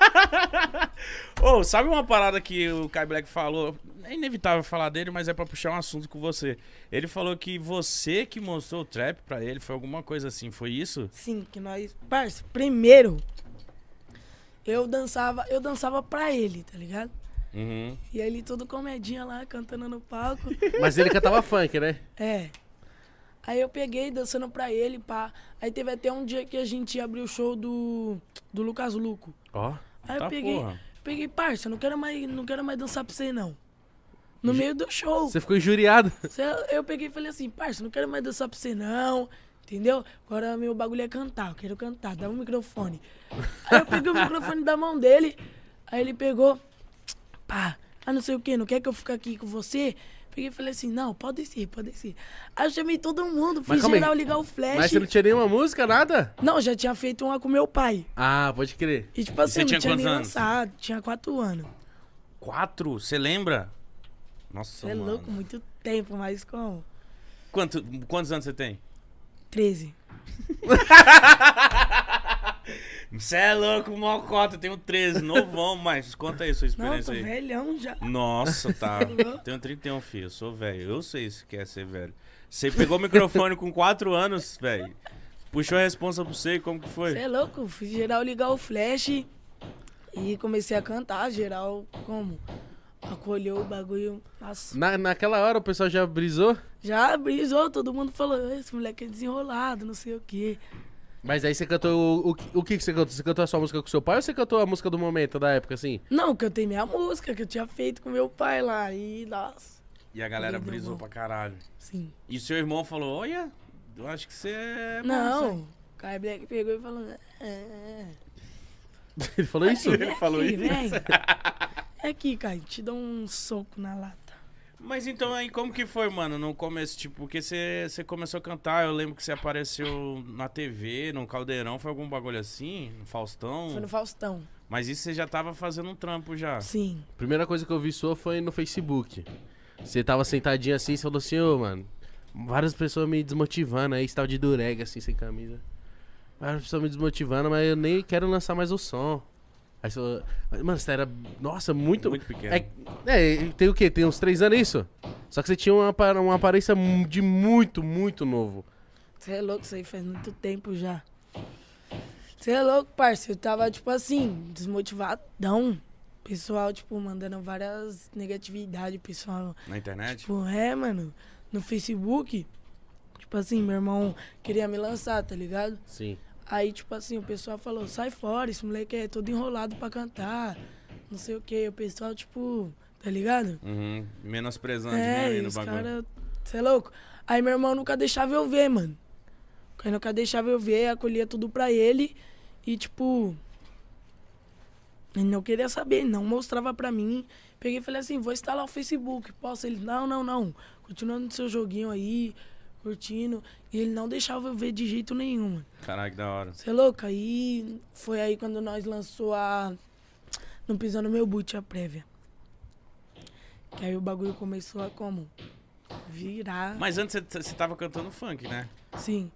Ô, oh, sabe uma parada que o Kai Black falou? É inevitável falar dele, mas é pra puxar um assunto com você. Ele falou que você que mostrou o trap pra ele, foi alguma coisa assim, foi isso? Sim, que nós. Parça, primeiro, eu dançava, eu dançava pra ele, tá ligado? Uhum. E ele todo comedinha lá, cantando no palco. Mas ele cantava funk, né? É. Aí eu peguei dançando pra ele, pá. Aí teve até um dia que a gente abriu o show do, do Lucas Luco. Ó. Oh, aí tá eu peguei, porra. peguei, parça, não quero mais, não quero mais dançar pra você não. No meio do show. Você ficou injuriado. Eu peguei e falei assim, parça, não quero mais dançar pra você não. Entendeu? Agora meu bagulho é cantar, eu quero cantar, dá o um microfone. Aí eu peguei o microfone da mão dele, aí ele pegou, pá, ah, não sei o que, não quer que eu fique aqui com você? Peguei e falei assim, não, pode descer, pode descer. Aí eu chamei todo mundo, fiz geral ligar o flash. Mas você não tinha nenhuma música, nada? Não, já tinha feito uma com meu pai. Ah, pode crer. E tipo assim, e você tinha não tinha nem anos? lançado, tinha quatro anos. Quatro? Você lembra? Nossa, É mano. louco, muito tempo, mas como? Quanto, quantos anos você tem? Treze. Você é louco, mocota. Eu tenho 13, novão, mas conta aí sua experiência Não, tô aí. velhão já. Nossa, tá. tenho 31, filho. Eu sou velho. Eu sei se quer ser velho. Você pegou o microfone com 4 anos, velho. Puxou a responsa pra você, como que foi? Você é louco, fiz geral ligar o flash e comecei a cantar, geral, como? Acolheu o bagulho. Nossa. Na, naquela hora o pessoal já brisou? Já brisou, todo mundo falou, esse moleque é desenrolado, não sei o quê. Mas aí você cantou. O, o, o que, você cantou? Você cantou a sua música com seu pai ou você cantou a música do momento, da época, assim? Não, cantei minha música que eu tinha feito com meu pai lá. E, nossa. E a galera Ele brisou pra caralho. Sim. E seu irmão falou: Olha, eu acho que você é. Não. É- o Kai Black pegou e falou: é, é, é. Ele falou isso? Ele falou isso. Vem. É aqui, Caio. te dou um soco na lata. Mas então aí como que foi, mano, no começo? Tipo, porque você começou a cantar, eu lembro que você apareceu na TV, no Caldeirão, foi algum bagulho assim? No Faustão? Foi no Faustão. Mas isso você já tava fazendo um trampo já? Sim. Primeira coisa que eu vi sua foi no Facebook. Você tava sentadinho assim, você falou assim, ô, oh, mano, várias pessoas me desmotivando aí, estava de durega assim, sem camisa. Várias pessoas me desmotivando, mas eu nem quero lançar mais o som. Aí você falou, mano, você era, nossa, muito... Muito pequeno. É, é, tem o quê? Tem uns três anos é isso? Só que você tinha uma, uma aparência de muito, muito novo. Você é louco, isso aí faz muito tempo já. Você é louco, parceiro. Eu tava, tipo assim, desmotivadão. Pessoal, tipo, mandando várias negatividades, pessoal. Na internet? Tipo, é, mano. No Facebook, tipo assim, meu irmão queria me lançar, tá ligado? Sim. Aí, tipo assim, o pessoal falou, sai fora, esse moleque é todo enrolado pra cantar, não sei o quê. O pessoal, tipo, tá ligado? Uhum, menosprezando, é, né, no bagulho caras, você é louco? Aí meu irmão nunca deixava eu ver, mano. Aí nunca deixava eu ver, acolhia tudo pra ele. E, tipo, ele não queria saber, não mostrava pra mim. Peguei e falei assim, vou instalar o Facebook. Posso? Ele, não, não, não. continuando no seu joguinho aí, curtindo. E ele não deixava eu ver de jeito nenhum. Caraca, que da hora. Você é louca? Aí foi aí quando nós lançou a. Não pisou no meu boot a prévia. Que aí o bagulho começou a como? Virar. Mas antes você tava cantando funk, né? Sim.